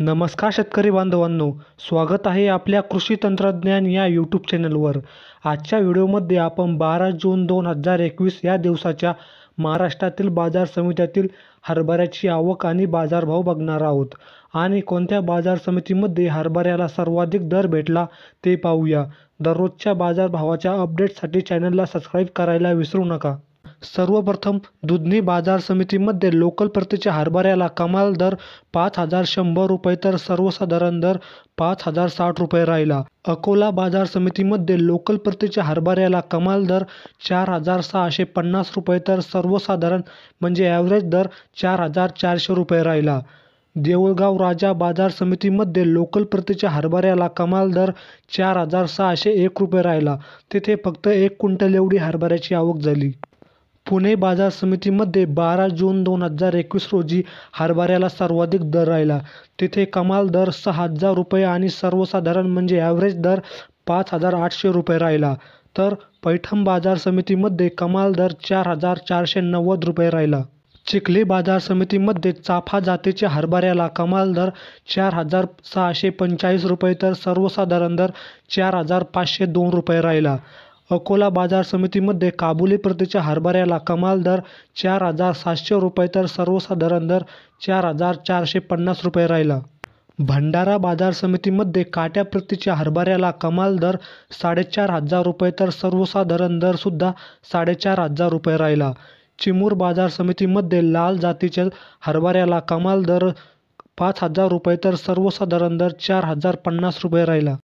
नमस्कार शेतकरी बांधवांनो स्वागत आहे आपल्या कृषी तंत्रज्ञान या यूट्यूब चॅनलवर आजच्या व्हिडिओमध्ये आपण बारा जून दोन हजार एकवीस या दिवसाच्या महाराष्ट्रातील बाजार समित्यातील हरभऱ्याची आवक आणि बाजारभाव बघणार आहोत आणि कोणत्या बाजार समितीमध्ये हरभऱ्याला सर्वाधिक दर भेटला ते पाहूया दररोजच्या बाजारभावाच्या अपडेटसाठी चॅनलला सबस्क्राईब करायला विसरू नका सर्वप्रथम दुधनी बाजार समितीमध्ये लोकल प्रतीच्या हरभऱ्याला कमाल दर पाच हजार शंभर रुपये तर सर्वसाधारण दर पाच हजार साठ रुपये राहिला अकोला बाजार समितीमध्ये लोकल प्रतीच्या हरभऱ्याला कमाल दर चार हजार सहाशे पन्नास रुपये तर सर्वसाधारण म्हणजे ॲव्हरेज दर चार हजार चारशे रुपये राहिला देऊळगाव राजा बाजार समितीमध्ये लोकल प्रतीच्या हरभऱ्याला कमाल दर चार हजार सहाशे एक रुपये राहिला तेथे फक्त एक क्विंटल एवढी हरभऱ्याची आवक झाली पुणे बाजार समितीमध्ये बारा जून दोन हजार एकवीस रोजी हरभऱ्याला सर्वाधिक दर राहिला तिथे कमाल दर सहा हजार रुपये आणि सर्वसाधारण म्हणजे ॲव्हरेज दर पाच हजार आठशे रुपये राहिला तर पैठण बाजार समितीमध्ये कमाल दर चार हजार चारशे नव्वद रुपये राहिला चिखली बाजार समितीमध्ये चाफा जातीच्या हरभऱ्याला कमाल दर चार हजार सहाशे पंचेचाळीस रुपये तर सर्वसाधारण दर चार हजार पाचशे दोन रुपये राहिला अकोला बाजार समितीमध्ये काबुली प्रतीच्या हरभऱ्याला कमाल दर चार हजार सातशे रुपये तर सर्वसाधारण दर चार हजार चारशे पन्नास रुपये राहिला भंडारा बाजार समितीमध्ये काट्या प्रतीच्या हरभऱ्याला कमाल दर साडेचार हजार रुपये तर सर्वसाधारण दरसुद्धा साडेचार हजार रुपये राहिला चिमूर बाजार समितीमध्ये लाल जातीच्या हरभऱ्याला कमाल दर पाच हजार रुपये तर सर्वसाधारण दर चार हजार पन्नास रुपये राहिला